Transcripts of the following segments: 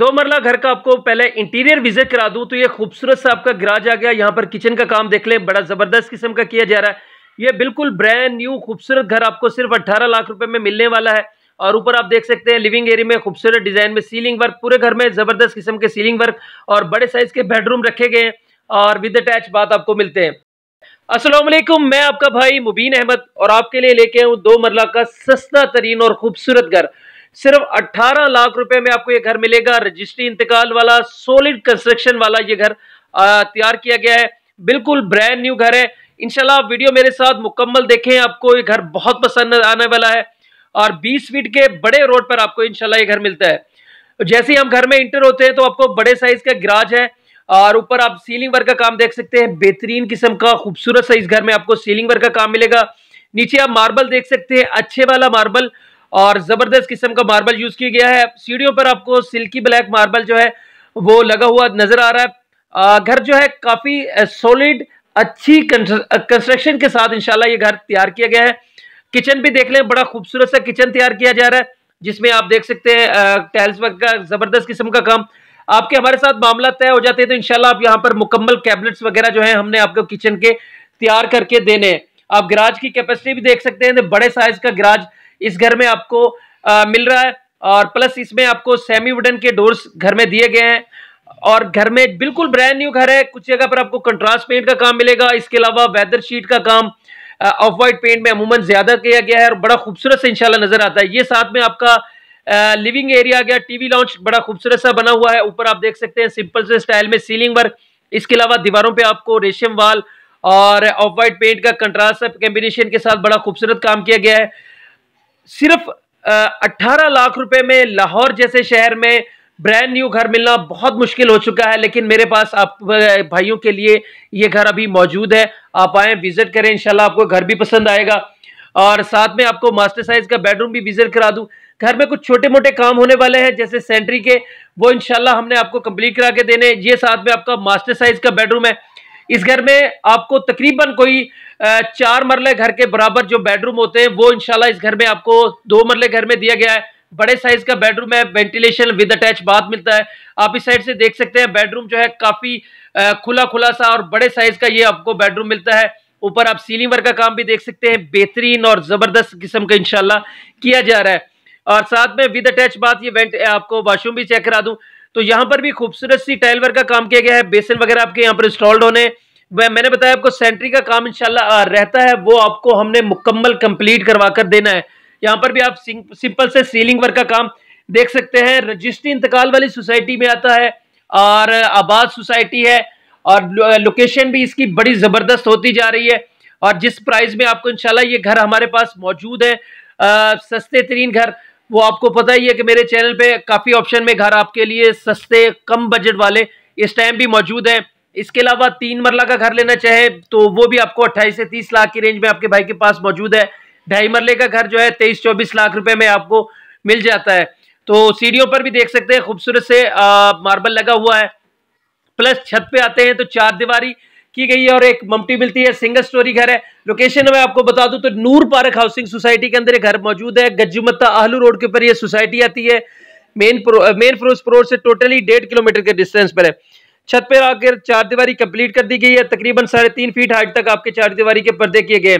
दो मरला घर का आपको पहले इंटीरियर विजिट करा दूं तो ये खूबसूरत सा आपका गिराज आ गया यहाँ पर किचन का काम देख लें बड़ा ज़बरदस्त किस्म का किया जा रहा है ये बिल्कुल ब्रांड न्यू खूबसूरत घर आपको सिर्फ अट्ठारह लाख रुपए में मिलने वाला है और ऊपर आप देख सकते हैं लिविंग एरिया में खूबसूरत डिज़ाइन में सीलिंग वर्क पूरे घर में ज़बरदस्त किस्म के सीलिंग वर्क और बड़े साइज़ के बेडरूम रखे गए हैं और विद अटैच बात आपको मिलते हैं असलम मैं आपका भाई मुबीन अहमद और आपके लिए लेके आऊँ दो मरला का सस्ता तरीन और खूबसूरत घर सिर्फ 18 लाख रुपए में आपको ये घर मिलेगा रजिस्ट्री इंतकाल वाला सॉलिड कंस्ट्रक्शन वाला ये घर तैयार किया गया है बिल्कुल ब्रांड न्यू घर है इनशाला आप वीडियो मेरे साथ मुकम्मल देखें आपको ये घर बहुत पसंद आने वाला है और 20 फीट के बड़े रोड पर आपको इनशाला ये घर मिलता है जैसे ही हम घर में इंटर होते हैं तो आपको बड़े साइज का गिराज है और ऊपर आप सीलिंग वर्क का काम देख सकते हैं बेहतरीन किस्म का खूबसूरत साइज घर में आपको सीलिंग वर्क का काम मिलेगा नीचे आप मार्बल देख सकते हैं अच्छे वाला मार्बल और जबरदस्त किस्म का मार्बल यूज किया गया है सीढ़ियों पर आपको सिल्की ब्लैक मार्बल जो है वो लगा हुआ नजर आ रहा है घर जो है काफी सॉलिड अच्छी कंस्ट्रक्शन के साथ इंशाल्लाह ये घर तैयार किया गया है किचन भी देख लें बड़ा खूबसूरत सा किचन तैयार किया जा रहा है जिसमें आप देख सकते हैं टाइल्स वर्क का जबरदस्त किस्म का काम आपके हमारे साथ मामला तय हो जाते हैं तो इनशाला आप यहाँ पर मुकम्मल कैबिनेट्स वगैरह जो है हमने आपको किचन के तैयार करके देने आप गिराज की कैपेसिटी भी देख सकते हैं तो बड़े साइज का गिराज इस घर में आपको आ, मिल रहा है और प्लस इसमें आपको सेमी वुडन के डोर्स घर में दिए गए हैं और घर में बिल्कुल ब्रांड न्यू घर है कुछ जगह पर आपको कंट्रास्ट पेंट का काम मिलेगा इसके अलावा वेदर शीट का काम ऑफ वाइट पेंट में अमूमन ज्यादा किया गया है और बड़ा खूबसूरत से इंशाल्लाह नजर आता है ये साथ में आपका लिविंग एरिया गया टीवी लॉन्च बड़ा खूबसूरत सा बना हुआ है ऊपर आप देख सकते हैं सिंपल से स्टाइल में सीलिंग वर्क इसके अलावा दीवारों पे आपको रेशम वाल और ऑफ वाइट पेंट का कंट्रास्ट कॉम्बिनेशन के साथ बड़ा खूबसूरत काम किया गया है सिर्फ अट्ठारह लाख रुपए में लाहौर जैसे शहर में ब्रांड न्यू घर मिलना बहुत मुश्किल हो चुका है लेकिन मेरे पास आप भाइयों के लिए ये घर अभी मौजूद है आप आए विज़िट करें इंशाल्लाह आपको घर भी पसंद आएगा और साथ में आपको मास्टर साइज़ का बेडरूम भी विज़िट करा दूं घर में कुछ छोटे मोटे काम होने वाले हैं जैसे सेंट्री के वो इनशाला हमने आपको कंप्लीट करा के देने ये साथ में आपका मास्टर साइज़ का बेडरूम है इस घर में आपको तकरीबन कोई चार मरले घर के बराबर जो बेडरूम होते हैं वो इनशाला इस घर में आपको दो मरले घर में दिया गया है बड़े साइज का बेडरूम है वेंटिलेशन विद अटैच बाथ मिलता है आप इस साइड से देख सकते हैं बेडरूम जो है काफी खुला खुला सा और बड़े साइज का ये आपको बेडरूम मिलता है ऊपर आप सीलिंग वर्क का काम भी देख सकते हैं बेहतरीन और जबरदस्त किस्म का इनशाला किया जा रहा है और साथ में विद अटैच बात ये वेंट आपको वॉशरूम भी चेक करा दूं तो यहां पर भी खूबसूरत सी टाइल वर्क का काम किया गया है बेसन वगैरह आपके यहाँ पर इंस्टॉल्ड होने मैंने बताया आपको सेंट्री का काम इंशाल्लाह रहता है वो आपको हमने मुकम्मल कंप्लीट करवा कर देना है यहाँ पर भी आप सिंपल से सीलिंग वर्क का काम देख सकते हैं रजिस्ट्री इंतकाल वाली सोसाइटी में आता है और आबाद सोसाइटी है और लोकेशन भी इसकी बड़ी ज़बरदस्त होती जा रही है और जिस प्राइस में आपको इंशाल्लाह ये घर हमारे पास मौजूद है आ, सस्ते तरीन घर वो आपको पता ही है कि मेरे चैनल पे काफ़ी ऑप्शन में घर आपके लिए सस्ते कम बजट वाले इस टाइम भी मौजूद है इसके अलावा तीन मरला का घर लेना चाहे तो वो भी आपको अट्ठाईस से तीस लाख की रेंज में आपके भाई के पास मौजूद है ढाई मरले का घर जो है तेईस चौबीस लाख रुपए में आपको मिल जाता है तो सीढ़ियों पर भी देख सकते हैं खूबसूरत से मार्बल लगा हुआ है प्लस छत पे आते हैं तो चार दीवारी की गई है और एक ममटी मिलती है सिंगल स्टोरी घर है लोकेशन मैं आपको बता दूं तो नूर पार्क हाउसिंग सोसाइटी के अंदर ये घर मौजूद है गज्जुमत्ता आहलू रोड के ऊपर ये सोसाइटी आती है मेन मेन फ्रोज रोड से टोटली डेढ़ किलोमीटर के डिस्टेंस पर है छत पर आकर चार दीवारी कंप्लीट कर दी गई है तकरीबन साढ़े तीन फीट हाइट तक आपके चार दीवारी के पर्दे किए गए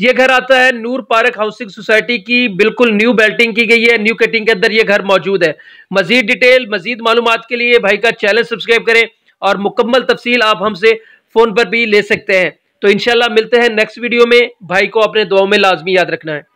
ये घर आता है नूर पार्क हाउसिंग सोसाइटी की बिल्कुल न्यू बेल्टिंग की गई है न्यू कटिंग के अंदर ये घर मौजूद है मजीद डिटेल मजीद मालूम के लिए भाई का चैनल सब्सक्राइब करें और मुकम्मल तफसील आप हमसे फ़ोन पर भी ले सकते हैं तो इनशाला मिलते हैं नेक्स्ट वीडियो में भाई को अपने दुआओं में लाजमी याद रखना है